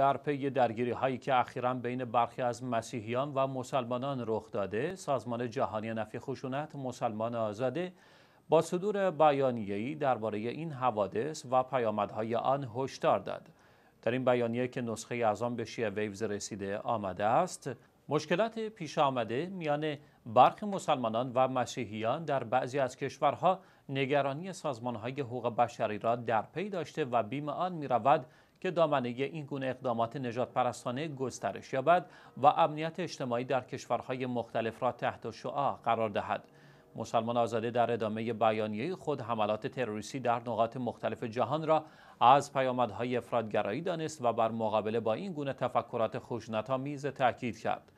در پی درگیری هایی که اخیرا بین برخی از مسیحیان و مسلمانان رخ داده سازمان جهانی نفی خشونت مسلمان آزاده با صدور بیانیه‌ای درباره این حوادث و پیامدهای آن هشدار داد در این بیانیه که نسخه از آن به شیعه ویوز رسیده آمده است مشکلات پیش آمده میان برخی مسلمانان و مسیحیان در بعضی از کشورها نگرانی سازمانهای حقوق بشری را در پی داشته و بیم آن می که دامنه این گونه اقدامات نجات پرستانه گسترش یابد و امنیت اجتماعی در کشورهای مختلف را تحت شعاع قرار دهد. مسلمان آزاده در ادامه بیانیه خود حملات تروریستی در نقاط مختلف جهان را از پیامدهای افرادگرایی دانست و بر مقابله با این گونه تفکرات خشونت‌آمیز تاکید کرد.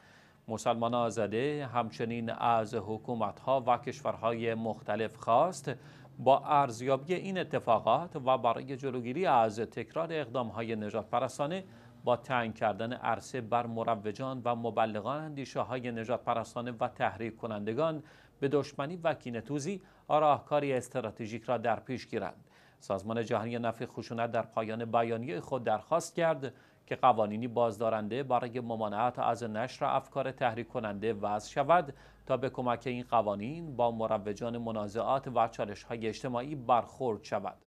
مسلمان آزاده همچنین از حکومت‌ها و کشورهای مختلف خواست با ارزیابی این اتفاقات و برای جلوگیری از تکرار اقدامهای نجات پرستانه با تنگ کردن عرصه بر مروجان و مبلغان اندیشه های نجات پرستانه و تحریک کنندگان به دشمنی و کینتوزی راهکاری استراتژیک را در پیش گیرند. سازمان جهانی نفع خشونت در پایان بیانیه خود درخواست کرد که قوانینی بازدارنده برای ممانعت از نشر افکار تحریک کننده وضع شود تا به کمک این قوانین با مروجان منازعات و چالش های اجتماعی برخورد شود.